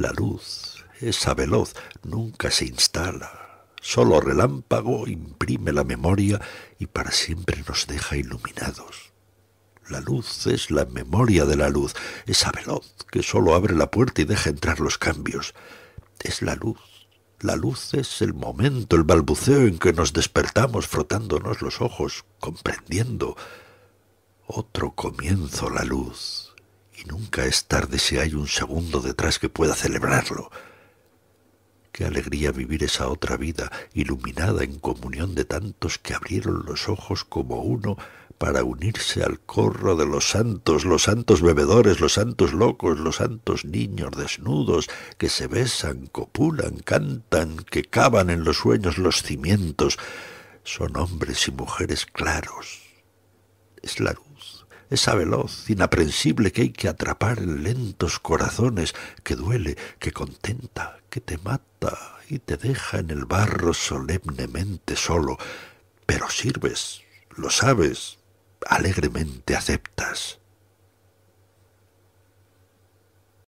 La luz, esa veloz, nunca se instala. Solo relámpago imprime la memoria y para siempre nos deja iluminados. La luz es la memoria de la luz, esa veloz que solo abre la puerta y deja entrar los cambios. Es la luz. La luz es el momento, el balbuceo en que nos despertamos frotándonos los ojos, comprendiendo. Otro comienzo la luz. Y nunca es tarde si hay un segundo detrás que pueda celebrarlo. Qué alegría vivir esa otra vida, iluminada en comunión de tantos que abrieron los ojos como uno para unirse al corro de los santos, los santos bebedores, los santos locos, los santos niños desnudos, que se besan, copulan, cantan, que cavan en los sueños los cimientos. Son hombres y mujeres claros. Es la luz esa veloz, inaprensible que hay que atrapar en lentos corazones, que duele, que contenta, que te mata y te deja en el barro solemnemente solo, pero sirves, lo sabes, alegremente aceptas.